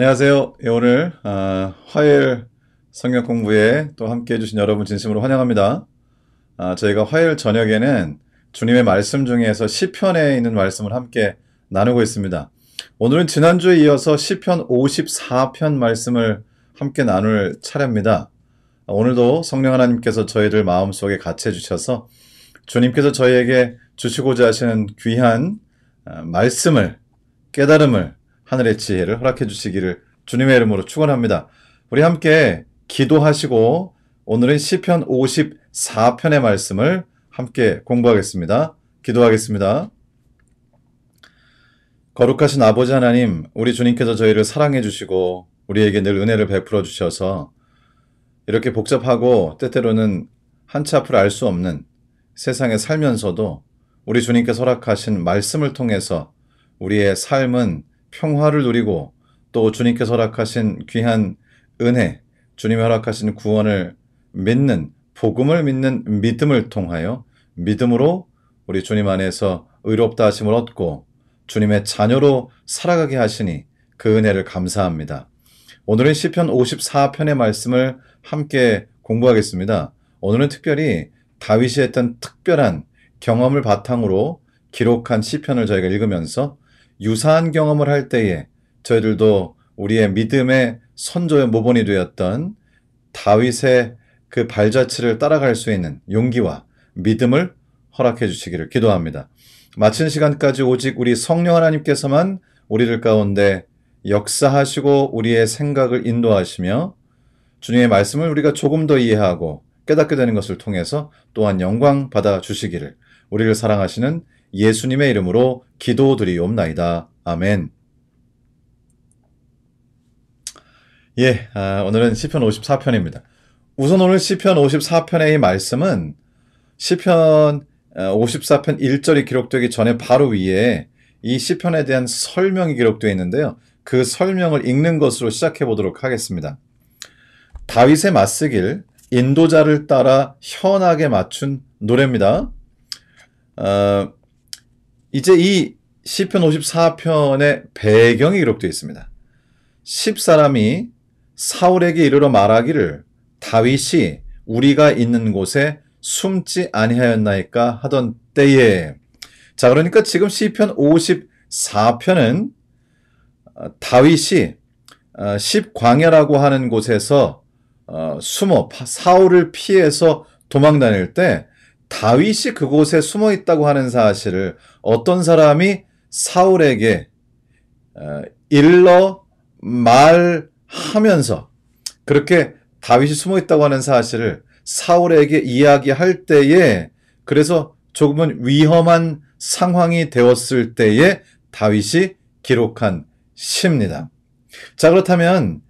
안녕하세요. 예, 오늘 아, 화요일 성경 공부에 또 함께 해주신 여러분 진심으로 환영합니다. 아, 저희가 화요일 저녁에는 주님의 말씀 중에서 시편에 있는 말씀을 함께 나누고 있습니다. 오늘은 지난주에 이어서 시편 54편 말씀을 함께 나눌 차례입니다. 아, 오늘도 성령 하나님께서 저희들 마음속에 같이 해주셔서 주님께서 저희에게 주시고자 하시는 귀한 아, 말씀을 깨달음을 하늘의 지혜를 허락해 주시기를 주님의 이름으로 축원합니다. 우리 함께 기도하시고 오늘은 시편 54편의 말씀을 함께 공부하겠습니다. 기도하겠습니다. 거룩하신 아버지 하나님, 우리 주님께서 저희를 사랑해 주시고 우리에게 늘 은혜를 베풀어 주셔서 이렇게 복잡하고 때때로는 한치 앞을 알 수 없는 세상에 살면서도 우리 주님께서 허락하신 말씀을 통해서 우리의 삶은 평화를 누리고 또 주님께서 허락하신 귀한 은혜, 주님이 허락하신 구원을 믿는, 복음을 믿는 믿음을 통하여 믿음으로 우리 주님 안에서 의롭다 하심을 얻고 주님의 자녀로 살아가게 하시니 그 은혜를 감사합니다. 오늘은 시편 54편의 말씀을 함께 공부하겠습니다. 오늘은 특별히 다윗이 했던 특별한 경험을 바탕으로 기록한 시편을 저희가 읽으면서 유사한 경험을 할 때에 저희들도 우리의 믿음의 선조의 모본이 되었던 다윗의 그 발자취를 따라갈 수 있는 용기와 믿음을 허락해 주시기를 기도합니다. 마친 시간까지 오직 우리 성령 하나님께서만 우리들 가운데 역사하시고 우리의 생각을 인도하시며 주님의 말씀을 우리가 조금 더 이해하고 깨닫게 되는 것을 통해서 또한 영광 받아 주시기를 우리를 사랑하시는 예수님의 이름으로 기도드리옵나이다. 아멘. 예, 아, 오늘은 시편 54편입니다. 우선 오늘 시편 54편의 말씀은 시편 54편 아, 1절이 기록되기 전에 바로 위에 이 시편에 대한 설명이 기록되어 있는데요. 그 설명을 읽는 것으로 시작해 보도록 하겠습니다. 다윗의 맞쓰길 인도자를 따라 현하게 맞춘 노래입니다. 어, 이제 이 시편 54편의 배경이 기록되어 있습니다. 10사람이 사울에게 이르러 말하기를 다윗이 우리가 있는 곳에 숨지 아니하였나이까 하던 때에 자 그러니까 지금 시편 54편은 어, 다윗이 어, 십광야라고 하는 곳에서 어, 숨어 사울을 피해서 도망 다닐 때 다윗이 그곳에 숨어 있다고 하는 사실을 어떤 사람이 사울에게 어, 일러 말하면서 그렇게 다윗이 숨어 있다고 하는 사실을 사울에게 이야기할 때에 그래서 조금은 위험한 상황이 되었을 때에 다윗이 기록한 시입니다. 자, 그렇다면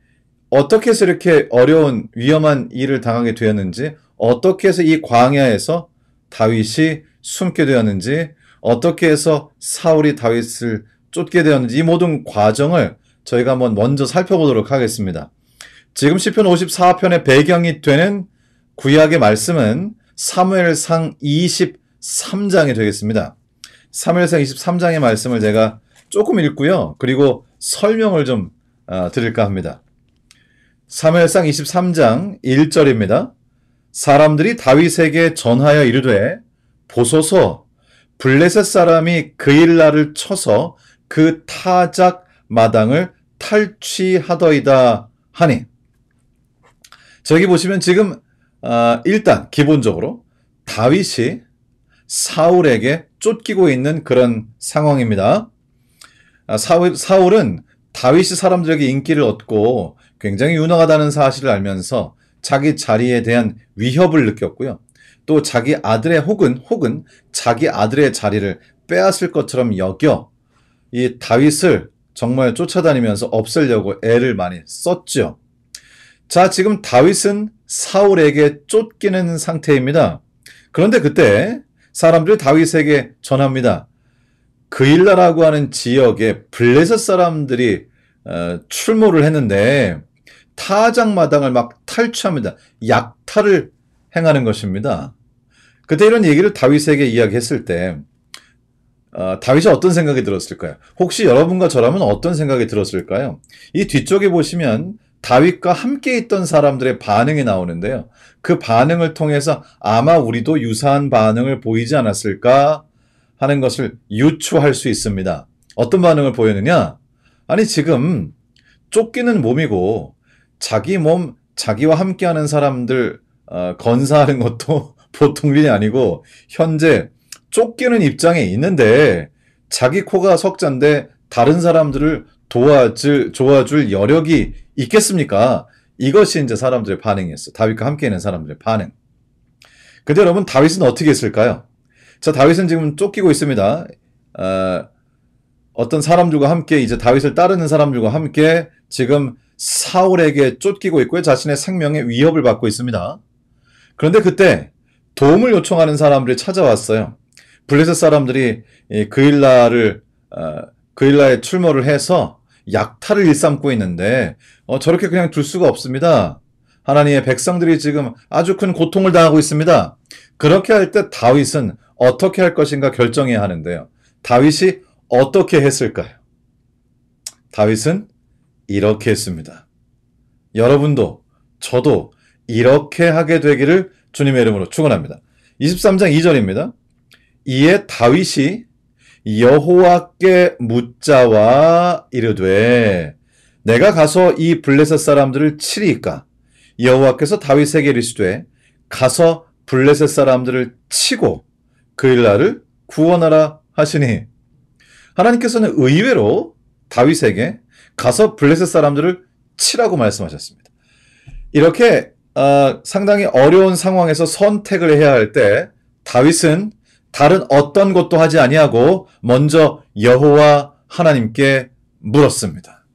어떻게 해서 이렇게 어려운 위험한 일을 당하게 되었는지 어떻게 해서 이 광야에서 다윗이 숨게 되었는지 어떻게 해서 사울이 다윗을 쫓게 되었는지 이 모든 과정을 저희가 한번 먼저 살펴보도록 하겠습니다. 지금 시편 54편의 배경이 되는 구약의 말씀은 사무엘상 23장이 되겠습니다. 사무엘상 23장의 말씀을 제가 조금 읽고요. 그리고 설명을 좀 아, 드릴까 합니다. 사무엘상 23장 1절입니다. 사람들이 다윗에게 전하여 이르되 보소서 블레셋 사람이 그일날을 쳐서 그 타작 마당을 탈취하더이다 하니 저기 보시면 지금 아, 일단 기본적으로 다윗이 사울에게 쫓기고 있는 그런 상황입니다. 아, 사울, 사울은 다윗이 사람들에게 인기를 얻고 굉장히 유능하다는 사실을 알면서 자기 자리에 대한 위협을 느꼈고요. 또 자기 아들의 혹은 혹은 자기 아들의 자리를 빼앗을 것처럼 여겨 이 다윗을 정말 쫓아다니면서 없애려고 애를 많이 썼죠. 자, 지금 다윗은 사울에게 쫓기는 상태입니다. 그런데 그때 사람들이 다윗에게 전합니다. 그일라라고 하는 지역에 블레셋 사람들이 어, 출몰을 했는데 타작마당을 막 탈취합니다. 약탈을 행하는 것입니다. 그때 이런 얘기를 다윗에게 이야기했을 때 어, 다윗이 어떤 생각이 들었을까요? 혹시 여러분과 저라면 어떤 생각이 들었을까요? 이 뒤쪽에 보시면 다윗과 함께 있던 사람들의 반응이 나오는데요. 그 반응을 통해서 아마 우리도 유사한 반응을 보이지 않았을까 하는 것을 유추할 수 있습니다. 어떤 반응을 보였느냐? 아니, 지금 쫓기는 몸이고 자기 몸, 자기와 함께하는 사람들 어, 건사하는 것도 보통 일이 아니고 현재 쫓기는 입장에 있는데 자기 코가 석자인데 다른 사람들을 도와줄, 도와줄 여력이 있겠습니까? 이것이 이제 사람들의 반응이었어요. 다윗과 함께 있는 사람들의 반응. 근데 여러분, 다윗은 어떻게 했을까요? 자, 다윗은 지금 쫓기고 있습니다. 어, 어떤 사람들과 함께, 이제 다윗을 따르는 사람들과 함께 지금 사울에게 쫓기고 있고요. 자신의 생명에 위협을 받고 있습니다. 그런데 그때 도움을 요청하는 사람들이 찾아왔어요. 블레셋 사람들이 그일라를 어, 그일라에 출몰을 해서 약탈을 일삼고 있는데 어, 저렇게 그냥 둘 수가 없습니다. 하나님의 백성들이 지금 아주 큰 고통을 당하고 있습니다. 그렇게 할 때 다윗은 어떻게 할 것인가 결정해야 하는데요. 다윗이 어떻게 했을까요? 다윗은 이렇게 했습니다. 여러분도 저도 이렇게 하게 되기를 주님의 이름으로 축원합니다. 23장 2절입니다. 이에 다윗이 여호와께 묻자와 이르되 내가 가서 이 블레셋 사람들을 치리까 여호와께서 다윗에게 이르시되 가서 블레셋 사람들을 치고 그일 날을 구원하라 하시니 하나님께서는 의외로 다윗에게 가서 블레셋 사람들을 치라고 말씀하셨습니다. 이렇게 어, 상당히 어려운 상황에서 선택을 해야 할 때 다윗은 다른 어떤 것도 하지 아니하고 먼저 여호와 하나님께 물었습니다.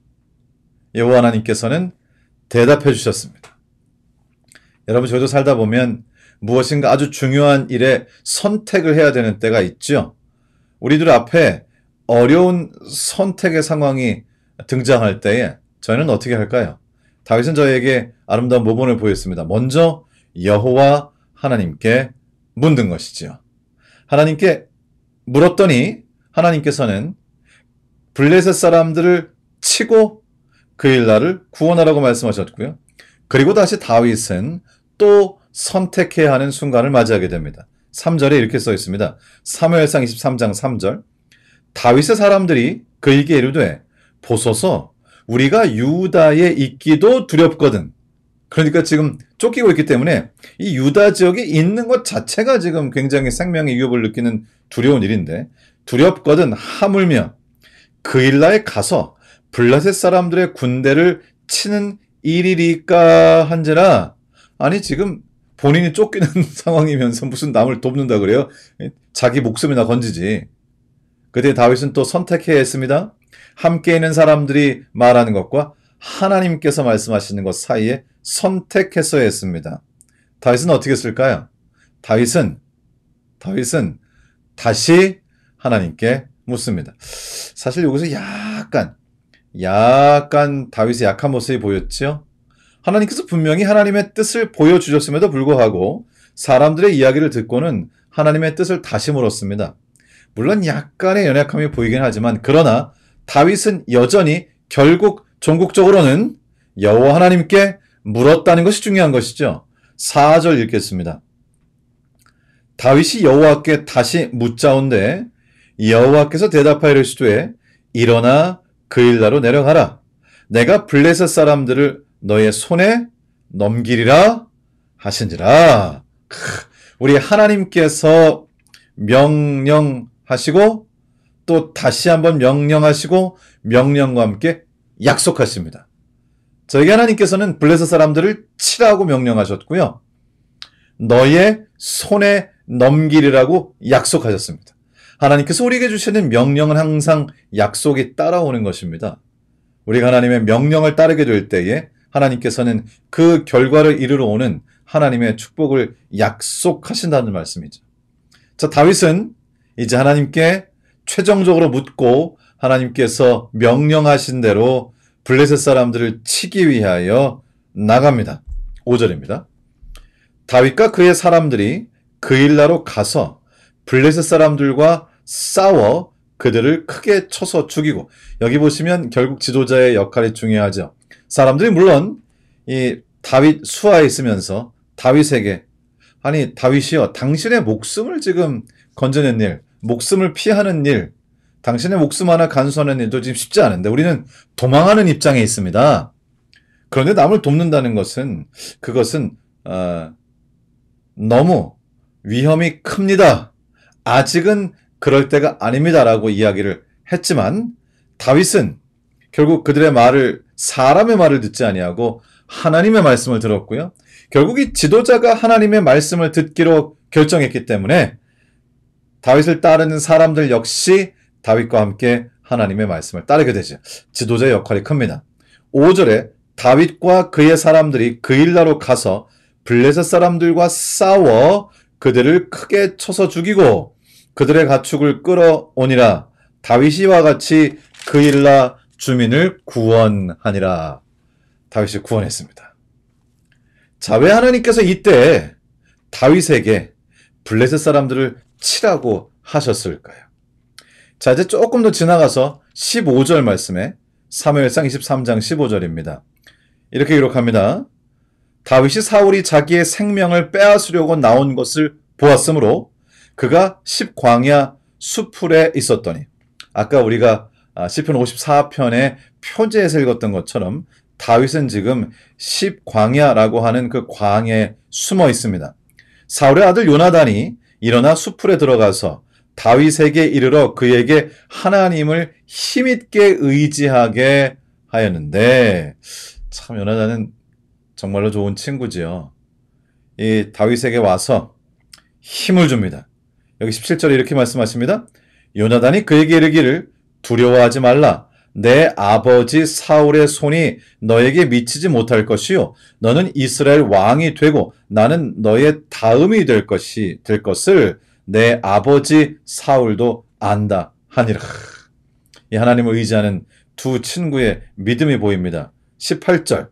여호와 하나님께서는 대답해 주셨습니다. 여러분 저도 살다 보면 무엇인가 아주 중요한 일에 선택을 해야 되는 때가 있죠. 우리들 앞에 어려운 선택의 상황이 등장할 때에 저희는 어떻게 할까요? 다윗은 저에게 아름다운 모범을 보였습니다. 먼저 여호와 하나님께 묻는 것이지요. 하나님께 물었더니 하나님께서는 블레셋 사람들을 치고 그 일날을 구원하라고 말씀하셨고요. 그리고 다시 다윗은 또 선택해야 하는 순간을 맞이하게 됩니다. 3절에 이렇게 써 있습니다. 사무엘상 23장 3절 다윗의 사람들이 그에게 이르되 보소서 우리가 유다에 있기도 두렵거든. 그러니까 지금 쫓기고 있기 때문에 이 유다 지역에 있는 것 자체가 지금 굉장히 생명의 위협을 느끼는 두려운 일인데 두렵거든 하물며 그일라에 가서 블라셋 사람들의 군대를 치는 일이리까 한지라 아니 지금 본인이 쫓기는 상황이면서 무슨 남을 돕는다 그래요? 자기 목숨이나 건지지. 그때 다윗은 또 선택해야 했습니다. 함께 있는 사람들이 말하는 것과 하나님께서 말씀하시는 것 사이에 선택했어야 했습니다. 다윗은 어떻게 했을까요? 다윗은 다윗은 다시 하나님께 묻습니다. 사실 여기서 약간 약간 다윗의 약한 모습이 보였죠. 하나님께서 분명히 하나님의 뜻을 보여주셨음에도 불구하고 사람들의 이야기를 듣고는 하나님의 뜻을 다시 물었습니다. 물론 약간의 연약함이 보이긴 하지만 그러나 다윗은 여전히 결국 종국적으로는 여호와 하나님께 물었다는 것이 중요한 것이죠. 4절 읽겠습니다. 다윗이 여호와께 다시 묻자온데 여호와께서 대답하여 이르시되 일어나 그일나로 내려가라. 내가 블레셋 사람들을 너의 손에 넘기리라 하신지라. 우리 하나님께서 명령하시고 또 다시 한번 명령하시고 명령과 함께 약속하십니다. 저희 하나님께서는 블레셋 사람들을 치라고 명령하셨고요. 너의 손에 넘기리라고 약속하셨습니다. 하나님께서 우리에게 주시는 명령은 항상 약속이 따라오는 것입니다. 우리가 하나님의 명령을 따르게 될 때에 하나님께서는 그 결과를 이루러 오는 하나님의 축복을 약속하신다는 말씀이죠. 자, 다윗은 이제 하나님께 최종적으로 묻고 하나님께서 명령하신 대로 블레셋 사람들을 치기 위하여 나갑니다. 5절입니다. 다윗과 그의 사람들이 그일라로 가서 블레셋 사람들과 싸워 그들을 크게 쳐서 죽이고 여기 보시면 결국 지도자의 역할이 중요하죠. 사람들이 물론 이 다윗 수하에 있으면서 다윗에게 아니 다윗이여 당신의 목숨을 지금 건져낸 일 목숨을 피하는 일, 당신의 목숨 하나 간수하는 일도 지금 쉽지 않은데 우리는 도망하는 입장에 있습니다. 그런데 남을 돕는다는 것은 그것은 어, 너무 위험이 큽니다. 아직은 그럴 때가 아닙니다라고 이야기를 했지만 다윗은 결국 그들의 말을 사람의 말을 듣지 아니하고 하나님의 말씀을 들었고요. 결국 이 지도자가 하나님의 말씀을 듣기로 결정했기 때문에 다윗을 따르는 사람들 역시 다윗과 함께 하나님의 말씀을 따르게 되죠. 지도자의 역할이 큽니다. 5절에 다윗과 그의 사람들이 그일라로 가서 블레셋 사람들과 싸워 그들을 크게 쳐서 죽이고 그들의 가축을 끌어오니라 다윗이와 같이 그일라 주민을 구원하니라 다윗이 구원했습니다. 자, 왜 하나님께서 이때 다윗에게 블레셋 사람들을 치라고 하셨을까요? 자, 이제 조금 더 지나가서 15절 말씀에 사무엘상 23장 15절입니다. 이렇게 기록합니다. 다윗이 사울이 자기의 생명을 빼앗으려고 나온 것을 보았으므로 그가 십광야 수풀에 있었더니 아까 우리가 아, 시편 54편의 표제에서 읽었던 것처럼 다윗은 지금 십광야라고 하는 그 광에 숨어 있습니다. 사울의 아들 요나단이 일어나 수풀에 들어가서 다윗에게 이르러 그에게 하나님을 힘있게 의지하게 하였는데 참 요나단은 정말로 좋은 친구지요. 이 다윗에게 와서 힘을 줍니다. 여기 17절에 이렇게 말씀하십니다. 요나단이 그에게 이르기를 두려워하지 말라. 내 아버지 사울의 손이 너에게 미치지 못할 것이요 너는 이스라엘 왕이 되고 나는 너의 다음이 될 것이 될 것을 내 아버지 사울도 안다 하니라. 이 하나님을 의지하는 두 친구의 믿음이 보입니다. 18절.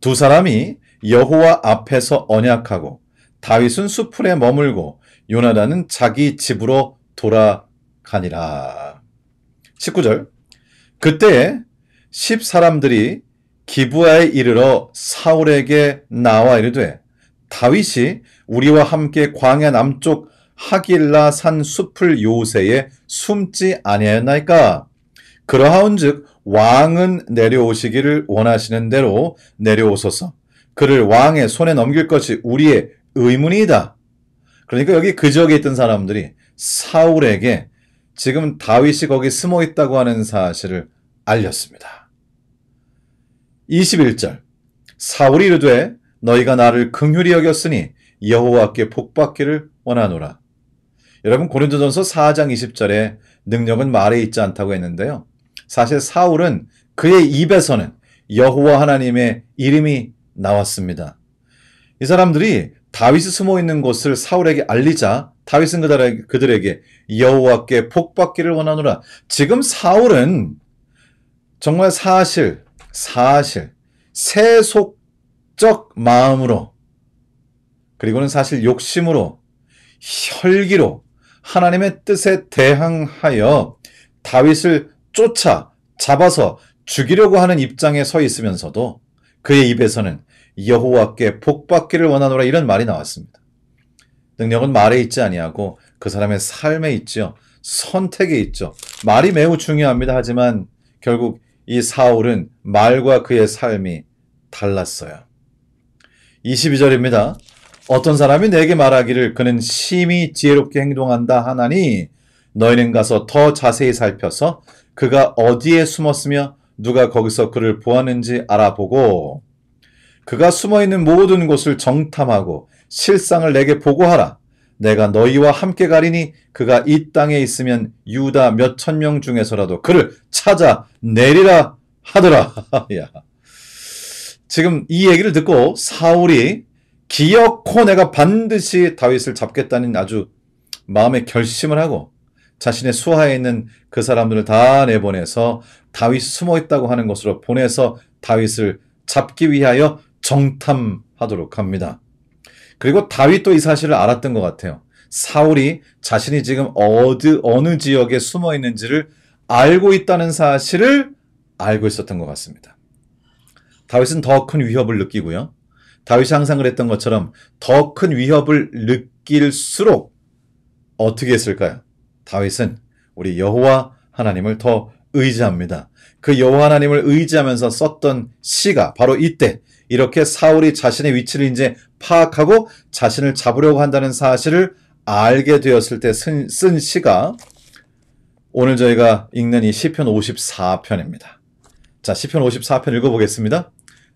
두 사람이 여호와 앞에서 언약하고 다윗은 수풀에 머물고 요나단은 자기 집으로 돌아가니라. 19절 그때에 십 사람들이 기부아에 이르러 사울에게 나와 이르되 다윗이 우리와 함께 광야 남쪽 하길라 산 숲을 요새에 숨지 아니하였나이까 그러하온즉 왕은 내려오시기를 원하시는 대로 내려오소서 그를 왕의 손에 넘길 것이 우리의 의문이다 그러니까 여기 그 지역에 있던 사람들이 사울에게 지금 다윗이 거기 숨어 있다고 하는 사실을 알렸습니다. 21절 사울이 이르되 너희가 나를 긍휼히 여겼으니 여호와께 복받기를 원하노라. 여러분 고린도전서 4장 20절에 능력은 말에 있지 않다고 했는데요. 사실 사울은 그의 입에서는 여호와 하나님의 이름이 나왔습니다. 이 사람들이 다윗이 숨어 있는 곳을 사울에게 알리자 다윗은 그들에게, 그들에게 여호와께 복받기를 원하노라. 지금 사울은 정말 사실, 사실, 세속적 마음으로 그리고는 사실 욕심으로 혈기로 하나님의 뜻에 대항하여 다윗을 쫓아 잡아서 죽이려고 하는 입장에 서 있으면서도 그의 입에서는 여호와께 복받기를 원하노라 이런 말이 나왔습니다. 능력은 말에 있지 아니하고 그 사람의 삶에 있죠. 선택에 있죠. 말이 매우 중요합니다. 하지만 결국 이 사울은 말과 그의 삶이 달랐어요. 22절입니다. 어떤 사람이 내게 말하기를 그는 심히 지혜롭게 행동한다 하나니 너희는 가서 더 자세히 살펴서 그가 어디에 숨었으며 누가 거기서 그를 보았는지 알아보고 그가 숨어있는 모든 곳을 정탐하고 실상을 내게 보고하라. 내가 너희와 함께 가리니 그가 이 땅에 있으면 유다 몇천 명 중에서라도 그를 찾아 내리라 하더라. 야. 지금 이 얘기를 듣고 사울이 기어코 내가 반드시 다윗을 잡겠다는 아주 마음의 결심을 하고 자신의 수하에 있는 그 사람들을 다 내보내서 다윗 숨어 있다고 하는 것으로 보내서 다윗을 잡기 위하여 정탐하도록 합니다. 그리고 다윗도 이 사실을 알았던 것 같아요. 사울이 자신이 지금 어디, 어느 지역에 숨어 있는지를 알고 있다는 사실을 알고 있었던 것 같습니다. 다윗은 더 큰 위협을 느끼고요. 다윗이 항상 그랬던 것처럼 더 큰 위협을 느낄수록 어떻게 했을까요? 다윗은 우리 여호와 하나님을 더 의지합니다. 그 여호와 하나님을 의지하면서 썼던 시가 바로 이때 이렇게 사울이 자신의 위치를 이제 파악하고 자신을 잡으려고 한다는 사실을 알게 되었을 때 쓴 시가 오늘 저희가 읽는 이 시편 54편입니다. 자, 시편 54편 읽어보겠습니다.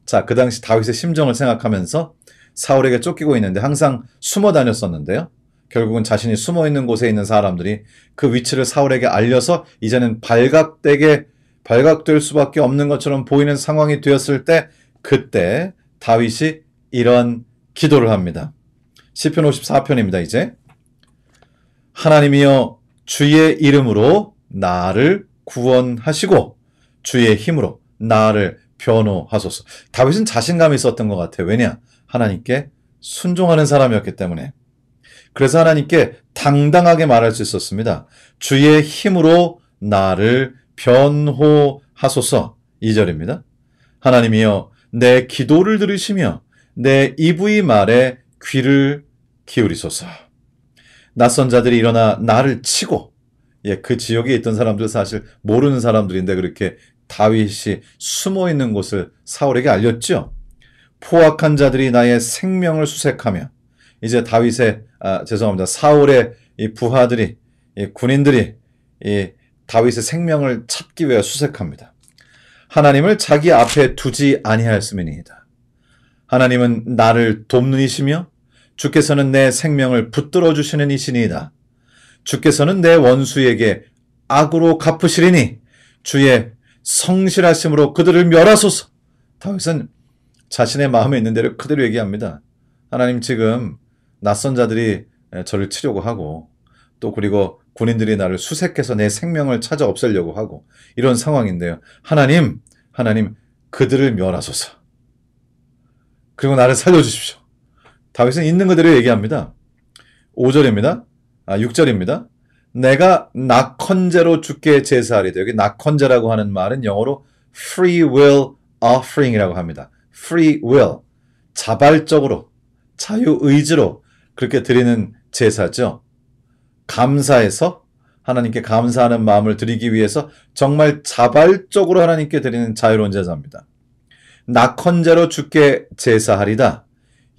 자, 그 당시 다윗의 심정을 생각하면서 사울에게 쫓기고 있는데 항상 숨어 다녔었는데요. 결국은 자신이 숨어 있는 곳에 있는 사람들이 그 위치를 사울에게 알려서 이제는 발각되게 발각될 수밖에 없는 것처럼 보이는 상황이 되었을 때 그때 다윗이 이런 기도를 합니다. 1 0편 54편입니다. 이제 하나님이여 주의 이름으로 나를 구원하시고 주의 힘으로 나를 변호하소서. 다윗은 자신감이 있었던 것 같아요. 왜냐? 하나님께 순종하는 사람이었기 때문에. 그래서 하나님께 당당하게 말할 수 있었습니다. 주의 힘으로 나를 변호하소서. 2절입니다. 하나님이여 내 기도를 들으시며 내 이브의 말에 귀를 기울이소서. 낯선 자들이 일어나 나를 치고 예, 그 지역에 있던 사람들 사실 모르는 사람들인데 그렇게 다윗이 숨어 있는 곳을 사울에게 알렸죠. 포악한 자들이 나의 생명을 수색하며 이제 다윗의 아, 죄송합니다. 사울의 이 부하들이 이 군인들이 이 다윗의 생명을 찾기 위해 수색합니다. 하나님을 자기 앞에 두지 아니하였음이니이다. 하나님은 나를 돕는 이시며 주께서는 내 생명을 붙들어 주시는 이시니이다. 주께서는 내 원수에게 악으로 갚으시리니 주의 성실하심으로 그들을 멸하소서. 다윗은 자신의 마음에 있는 대로 그대로 얘기합니다. 하나님 지금 낯선 자들이 저를 치려고 하고 또 그리고 군인들이 나를 수색해서 내 생명을 찾아 없애려고 하고 이런 상황인데요. 하나님, 하나님 그들을 멸하소서. 그리고 나를 살려주십시오. 다윗은 있는 그대로 얘기합니다. 5절입니다. 아, 6절입니다. 내가 낙헌제로 죽게 제사하리다. 여기 낙헌제라고 하는 말은 영어로 free will offering이라고 합니다. free will. 자발적으로, 자유의지로 그렇게 드리는 제사죠. 감사해서 하나님께 감사하는 마음을 드리기 위해서 정말 자발적으로 하나님께 드리는 자유로운 제사입니다. 낙헌제로 주께 제사하리다.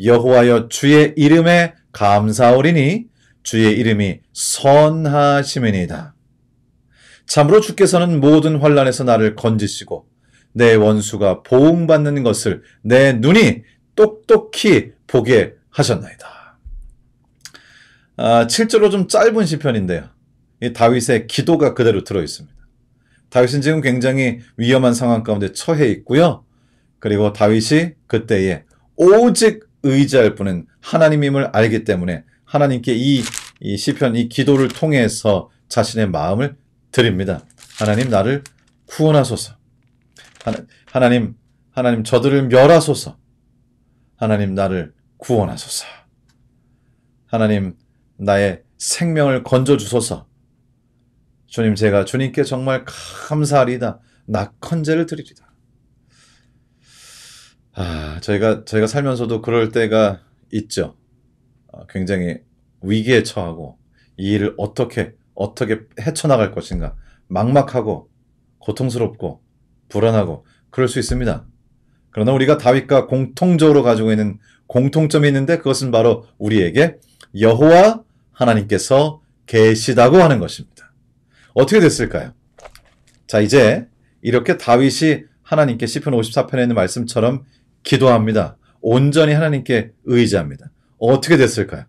여호와여 주의 이름에 감사하리니 주의 이름이 선하심이니이다. 참으로 주께서는 모든 환란에서 나를 건지시고 내 원수가 보응받는 것을 내 눈이 똑똑히 보게 하셨나이다. 아, 실제로 좀 짧은 시편인데요. 이 다윗의 기도가 그대로 들어 있습니다. 다윗은 지금 굉장히 위험한 상황 가운데 처해 있고요. 그리고 다윗이 그때에 오직 의지할 뿐은 하나님임을 알기 때문에 하나님께 이, 이 시편 이 기도를 통해서 자신의 마음을 드립니다. 하나님 나를 구원하소서. 하나, 님 하나님 저들을 멸하소서. 하나님 나를 구원하소서. 하나님 나의 생명을 건져 주소서. 주님 제가 주님께 정말 감사하리다. 낙헌제를 드리리다. 아, 저희가 저희가 살면서도 그럴 때가 있죠. 어, 굉장히 위기에 처하고 이 일을 어떻게 어떻게 헤쳐나갈 것인가 막막하고 고통스럽고 불안하고 그럴 수 있습니다. 그러나 우리가 다윗과 공통적으로 가지고 있는 공통점이 있는데 그것은 바로 우리에게 여호와 하나님께서 계시다고 하는 것입니다. 어떻게 됐을까요? 자, 이제 이렇게 다윗이 하나님께 시편 54편에 있는 말씀처럼 기도합니다. 온전히 하나님께 의지합니다. 어떻게 됐을까요?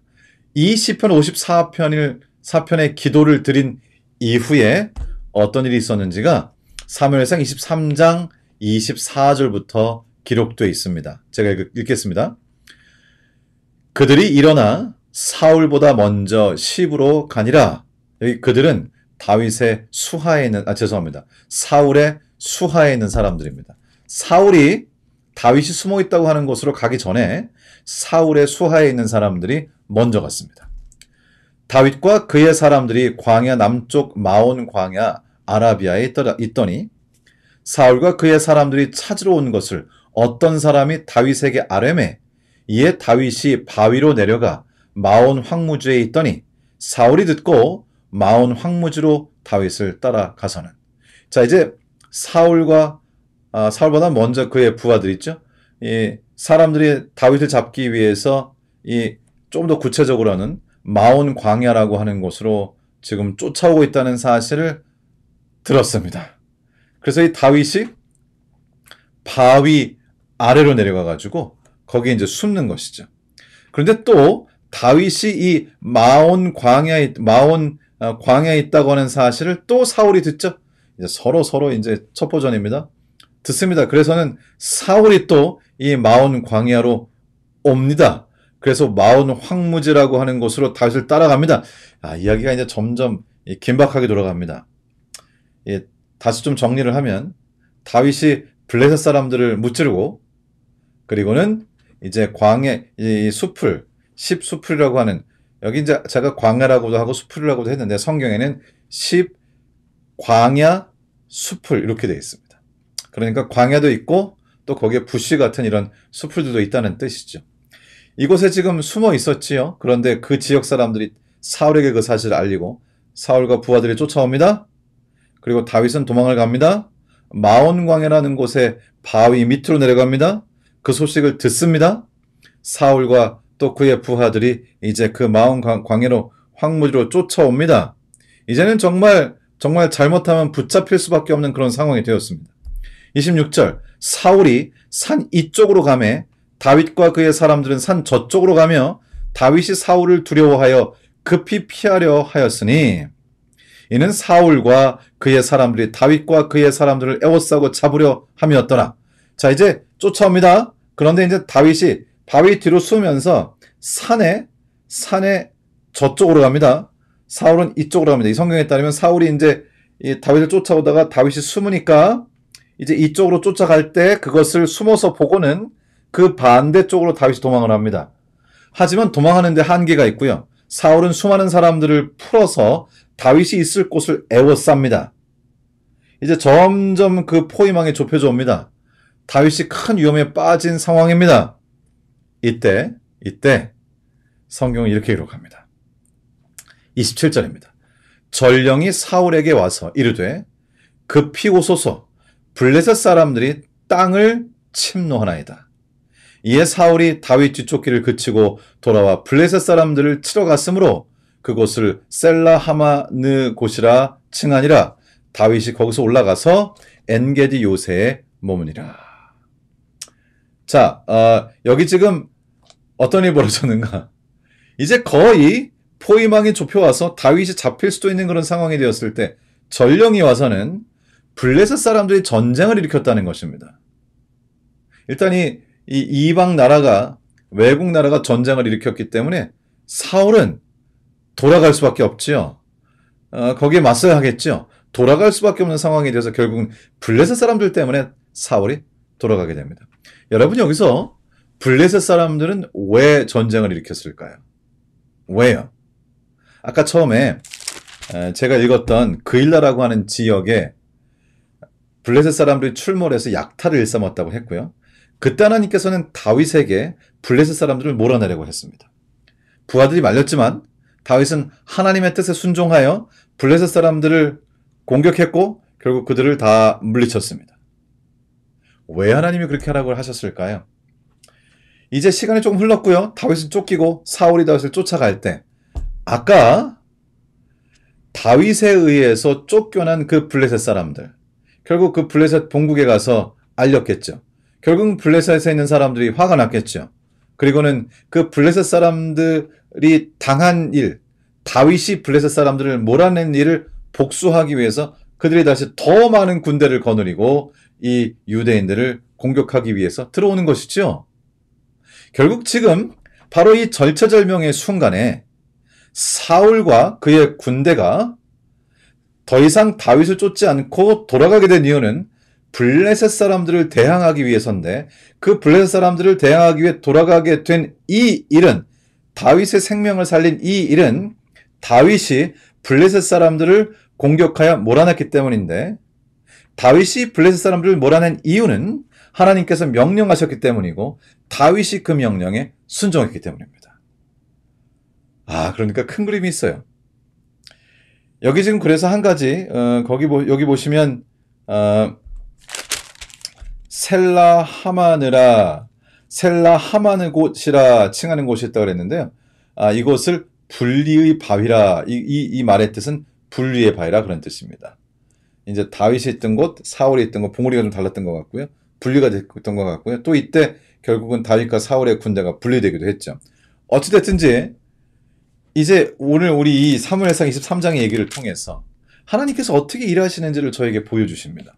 이 시편 54편을 4편의 기도를 드린 이후에 어떤 일이 있었는지가 사무엘상 23장 24절부터 기록되어 있습니다. 제가 읽겠습니다. 그들이 일어나 사울보다 먼저 시부로 가니라. 여기 그들은 다윗의 수하에 있는 아 죄송합니다. 사울의 수하에 있는 사람들입니다. 사울이 다윗이 숨어 있다고 하는 곳으로 가기 전에 사울의 수하에 있는 사람들이 먼저 갔습니다. 다윗과 그의 사람들이 광야 남쪽 마온 광야 아라비아에 있더니 사울과 그의 사람들이 찾으러 온 것을 어떤 사람이 다윗에게 아뢰매 이에 다윗이 바위로 내려가 마온 황무지에 있더니 사울이 듣고 마온 황무지로 다윗을 따라가서는 자 이제 사울과 아, 사울보다 먼저 그의 부하들 있죠. 이 사람들이 다윗을 잡기 위해서 이 좀 더 구체적으로는 마온 광야라고 하는 곳으로 지금 쫓아오고 있다는 사실을 들었습니다. 그래서 이 다윗이 바위 아래로 내려가 가지고 거기에 이제 숨는 것이죠. 그런데 또 다윗이 이 마온 광야에 마온 어, 광야에 있다고 하는 사실을 또 사울이 듣죠. 이제 서로 서로 이제 첩보전입니다. 듣습니다. 그래서는 사울이 또 이 마온 광야로 옵니다. 그래서 마온 황무지라고 하는 곳으로 다윗을 따라갑니다. 아, 이야기가 이제 점점 긴박하게 돌아갑니다. 예, 다시 좀 정리를 하면 다윗이 블레셋 사람들을 무찌르고 그리고는 이제 광해 이 숲을 십수풀이라고 하는 여기 이제 제가 광야라고도 하고 수풀이라고도 했는데 성경에는 십 광야 수풀 이렇게 되어 있습니다. 그러니까 광야도 있고 또 거기에 부시 같은 이런 수풀들도 있다는 뜻이죠. 이곳에 지금 숨어 있었지요. 그런데 그 지역 사람들이 사울에게 그 사실을 알리고 사울과 부하들이 쫓아옵니다. 그리고 다윗은 도망을 갑니다. 마온 광야라는 곳에 바위 밑으로 내려갑니다. 그 소식을 듣습니다. 사울과 또 그의 부하들이 이제 그마음 광해로 황무지로 쫓아옵니다. 이제는 정말 정말 잘못하면 붙잡힐 수밖에 없는 그런 상황이 되었습니다. 26절 사울이 산 이쪽으로 가매 다윗과 그의 사람들은 산 저쪽으로 가며 다윗이 사울을 두려워하여 급히 피하려 하였으니 이는 사울과 그의 사람들이 다윗과 그의 사람들을 애워싸고 잡으려 함이었더라. 자 이제 쫓아옵니다. 그런데 이제 다윗이 바위 뒤로 숨으면서 산에 산에 저쪽으로 갑니다. 사울은 이쪽으로 갑니다. 이 성경에 따르면 사울이 이제 다윗을 쫓아오다가 다윗이 숨으니까 이제 이쪽으로 쫓아갈 때 그것을 숨어서 보고는 그 반대쪽으로 다윗이 도망을 합니다. 하지만 도망하는데 한계가 있고요. 사울은 수많은 사람들을 풀어서 다윗이 있을 곳을 애워쌉니다. 이제 점점 그 포위망이 좁혀져 옵니다. 다윗이 큰 위험에 빠진 상황입니다. 이때 이때 성경은 이렇게 기록합니다. 27절입니다. 전령이 사울에게 와서 이르되 급히 오소서 블레셋 사람들이 땅을 침노하나이다. 이에 사울이 다윗 뒤쫓기를 그치고 돌아와 블레셋 사람들을 치러 갔으므로 그곳을 셀라하마느 곳이라 칭하니라 다윗이 거기서 올라가서 엔게디 요새에 머무니라. 자, 어, 여기 지금 어떤 일이 벌어졌는가? 이제 거의 포위망이 좁혀와서 다윗이 잡힐 수도 있는 그런 상황이 되었을 때 전령이 와서는 블레셋 사람들이 전쟁을 일으켰다는 것입니다. 일단 이, 이 이방 나라가 외국 나라가 전쟁을 일으켰기 때문에 사울은 돌아갈 수밖에 없지요. 어, 거기에 맞서야 하겠죠 돌아갈 수밖에 없는 상황이 돼서 결국은 블레셋 사람들 때문에 사울이 돌아가게 됩니다. 여러분 여기서 블레셋 사람들은 왜 전쟁을 일으켰을까요? 왜요? 아까 처음에 제가 읽었던 그일라라고 하는 지역에 블레셋 사람들이 출몰해서 약탈을 일삼았다고 했고요. 그때 하나님께서는 다윗에게 블레셋 사람들을 몰아내려고 했습니다. 부하들이 말렸지만 다윗은 하나님의 뜻에 순종하여 블레셋 사람들을 공격했고 결국 그들을 다 물리쳤습니다. 왜 하나님이 그렇게 하라고 하셨을까요? 이제 시간이 조금 흘렀고요. 다윗은 쫓기고 사울이 다윗을 쫓아갈 때 아까 다윗에 의해서 쫓겨난 그 블레셋 사람들 결국 그 블레셋 본국에 가서 알렸겠죠. 결국 블레셋에 있는 사람들이 화가 났겠죠. 그리고는 그 블레셋 사람들이 당한 일, 다윗이 블레셋 사람들을 몰아낸 일을 복수하기 위해서 그들이 다시 더 많은 군대를 거느리고 이 유대인들을 공격하기 위해서 들어오는 것이죠. 결국 지금 바로 이 절체절명의 순간에 사울과 그의 군대가 더 이상 다윗을 쫓지 않고 돌아가게 된 이유는 블레셋 사람들을 대항하기 위해서인데 그 블레셋 사람들을 대항하기 위해 돌아가게 된 이 일은 다윗의 생명을 살린 이 일은 다윗이 블레셋 사람들을 공격하여 몰아냈기 때문인데 다윗이 블레셋 사람들을 몰아낸 이유는 하나님께서 명령하셨기 때문이고 다윗이 그 명령에 순종했기 때문입니다. 아, 그러니까 큰 그림이 있어요. 여기 지금 그래서 한 가지 어, 거기 보, 여기 보시면 어, 셀라 하마느라 셀라 하마느 곳이라 칭하는 곳이 있다고 그랬는데요. 아, 이곳을 분리의 바위라 이, 이, 이 말의 뜻은 분리의 바위라 그런 뜻입니다. 이제 다윗이 있던 곳, 사울이 있던 곳, 봉우리가 좀 달랐던 것 같고요. 분리가 됐던 것 같고요. 또 이때 결국은 다윗과 사울의 군대가 분리되기도 했죠. 어찌됐든지 이제 오늘 우리 이 사무엘상 23장의 얘기를 통해서 하나님께서 어떻게 일하시는지를 저에게 보여주십니다.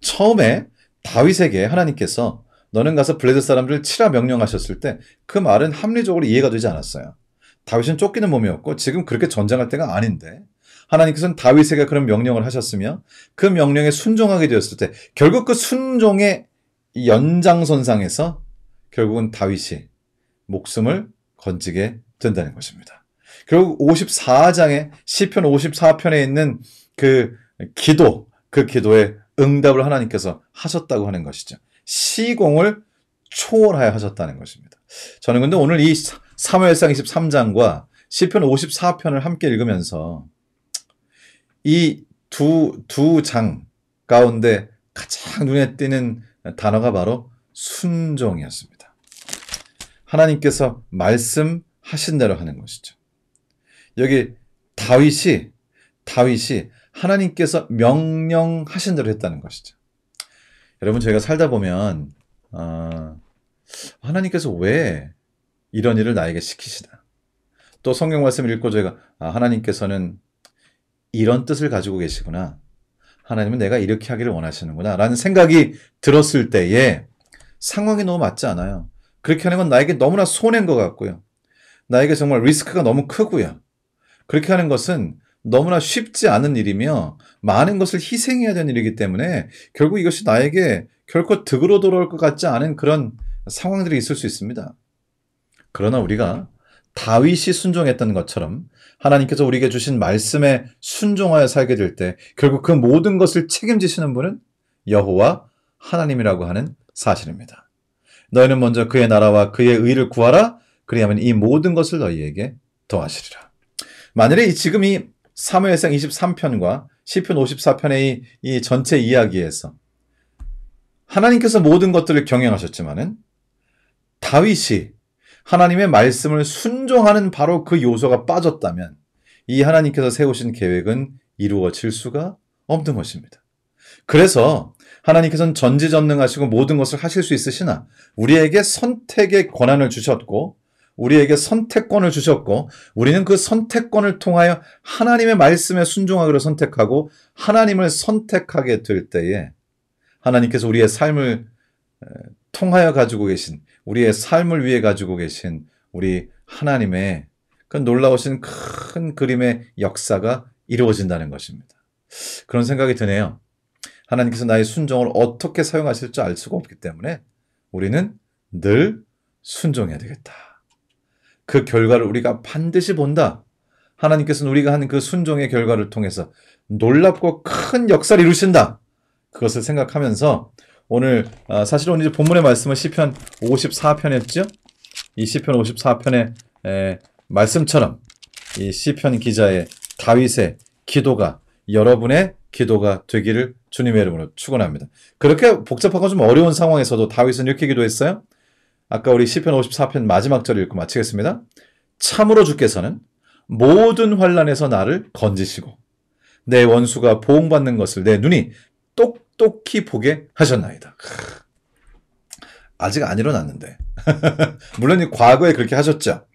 처음에 다윗에게 하나님께서 너는 가서 블레드 사람들을 치라 명령하셨을 때 그 말은 합리적으로 이해가 되지 않았어요. 다윗은 쫓기는 몸이었고 지금 그렇게 전쟁할 때가 아닌데 하나님께서는 다윗에게 그런 명령을 하셨으며 그 명령에 순종하게 되었을 때 결국 그 순종의 이 연장선상에서 결국은 다윗이 목숨을 건지게 된다는 것입니다. 결국 54장에 시편 54편에 있는 그 기도 그 기도에 응답을 하나님께서 하셨다고 하는 것이죠. 시공을 초월하여 하셨다는 것입니다. 저는 근데 오늘 이 사무엘상 23장과 시편 54편을 함께 읽으면서 이 두 두 장 가운데 가장 눈에 띄는 단어가 바로 순종이었습니다. 하나님께서 말씀하신 대로 하는 것이죠. 여기 다윗이 다윗이 하나님께서 명령하신 대로 했다는 것이죠. 여러분 저희가 살다 보면 아, 하나님께서 왜 이런 일을 나에게 시키시나? 또 성경 말씀 읽고 저희가 아, 하나님께서는 이런 뜻을 가지고 계시구나. 하나님은 내가 이렇게 하기를 원하시는구나 라는 생각이 들었을 때에 상황이 너무 맞지 않아요. 그렇게 하는 건 나에게 너무나 손해인 것 같고요. 나에게 정말 리스크가 너무 크고요. 그렇게 하는 것은 너무나 쉽지 않은 일이며 많은 것을 희생해야 되는 일이기 때문에 결국 이것이 나에게 결코 득으로 돌아올 것 같지 않은 그런 상황들이 있을 수 있습니다. 그러나 우리가 다윗이 순종했던 것처럼 하나님께서 우리에게 주신 말씀에 순종하여 살게 될 때 결국 그 모든 것을 책임지시는 분은 여호와 하나님이라고 하는 사실입니다. 너희는 먼저 그의 나라와 그의 의를 구하라. 그리하면 이 모든 것을 너희에게 더하시리라. 만일에 지금 이 사무엘상 23편과 시편 54편의 이 전체 이야기에서 하나님께서 모든 것들을 경영하셨지만은 다윗이 하나님의 말씀을 순종하는 바로 그 요소가 빠졌다면 이 하나님께서 세우신 계획은 이루어질 수가 없는 것입니다. 그래서 하나님께서는 전지전능하시고 모든 것을 하실 수 있으시나 우리에게 선택의 권한을 주셨고 우리에게 선택권을 주셨고 우리는 그 선택권을 통하여 하나님의 말씀에 순종하기로 선택하고 하나님을 선택하게 될 때에 하나님께서 우리의 삶을 통하여 가지고 계신 우리의 삶을 위해 가지고 계신 우리 하나님의 그 놀라우신 큰 그림의 역사가 이루어진다는 것입니다. 그런 생각이 드네요. 하나님께서 나의 순종을 어떻게 사용하실지 알 수가 없기 때문에 우리는 늘 순종해야 되겠다. 그 결과를 우리가 반드시 본다. 하나님께서는 우리가 한 그 순종의 결과를 통해서 놀랍고 큰 역사를 이루신다. 그것을 생각하면서 오늘 어, 아, 사실 오늘 이제 본문의 말씀은 시편 54편이었죠? 이 시편 54편의 에, 말씀처럼 이 시편 기자의 다윗의 기도가 여러분의 기도가 되기를 주님의 이름으로 축원합니다. 그렇게 복잡하고 좀 어려운 상황에서도 다윗은 이렇게 기도했어요. 아까 우리 시편 54편 마지막 절 읽고 마치겠습니다. 참으로 주께서는 모든 환란에서 나를 건지시고 내 원수가 보응받는 것을 내 눈이 똑 똑히 보게 하셨나이다. 아직 안 일어났는데. 물론 이 과거에 그렇게 하셨죠.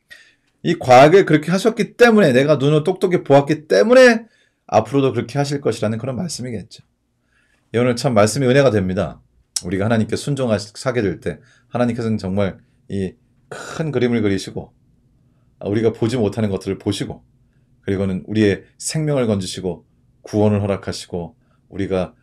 이 과거에 그렇게 하셨기 때문에 내가 눈을 똑똑히 보았기 때문에 앞으로도 그렇게 하실 것이라는 그런 말씀이겠죠. 예, 오늘 참 말씀이 은혜가 됩니다. 우리가 하나님께 순종하게 될 때 하나님께서는 정말 이 큰 그림을 그리시고 아, 우리가 보지 못하는 것들을 보시고 그리고는 우리의 생명을 건지시고 구원을 허락하시고 우리가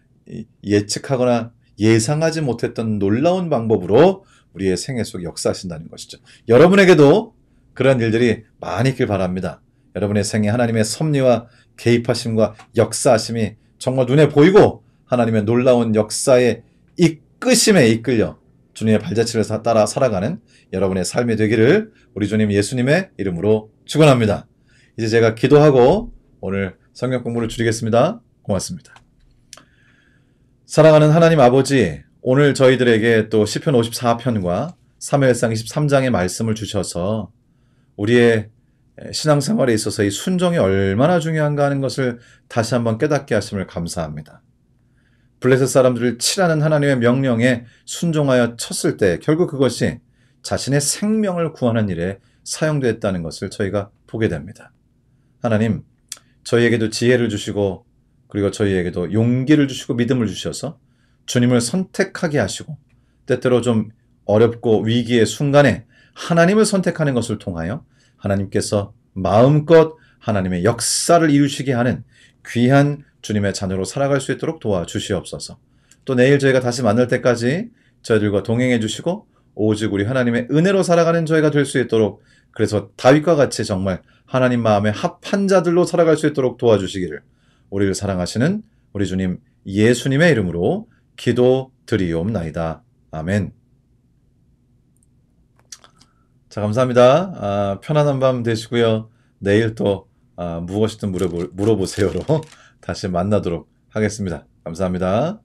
예측하거나 예상하지 못했던 놀라운 방법으로 우리의 생애 속 역사하신다는 것이죠. 여러분에게도 그러한 일들이 많이 있길 바랍니다. 여러분의 생애 하나님의 섭리와 개입하심과 역사하심이 정말 눈에 보이고 하나님의 놀라운 역사의 이끄심에 이끌려 주님의 발자취를 따라 살아가는 여러분의 삶이 되기를 우리 주님 예수님의 이름으로 축원합니다. 이제 제가 기도하고 오늘 성경 공부를 줄이겠습니다. 고맙습니다. 사랑하는 하나님 아버지, 오늘 저희들에게 또 시편 54편과 3회엘상 23장의 말씀을 주셔서 우리의 신앙생활에 있어서 이 순종이 얼마나 중요한가 하는 것을 다시 한번 깨닫게 하심을 감사합니다. 블레셋 사람들을 치라는 하나님의 명령에 순종하여 쳤을 때 결국 그것이 자신의 생명을 구하는 일에 사용됐다는 것을 저희가 보게 됩니다. 하나님, 저희에게도 지혜를 주시고 그리고 저희에게도 용기를 주시고 믿음을 주셔서 주님을 선택하게 하시고 때때로 좀 어렵고 위기의 순간에 하나님을 선택하는 것을 통하여 하나님께서 마음껏 하나님의 역사를 이루시게 하는 귀한 주님의 자녀로 살아갈 수 있도록 도와주시옵소서. 또 내일 저희가 다시 만날 때까지 저희들과 동행해 주시고 오직 우리 하나님의 은혜로 살아가는 저희가 될 수 있도록 그래서 다윗과 같이 정말 하나님 마음에 합한 자들로 살아갈 수 있도록 도와주시기를 우리를 사랑하시는 우리 주님 예수님의 이름으로 기도드리옵나이다. 아멘. 자, 감사합니다. 아, 편안한 밤 되시고요. 내일 또 아, 무엇이든 물어보, 물어보세요로 다시 만나도록 하겠습니다. 감사합니다.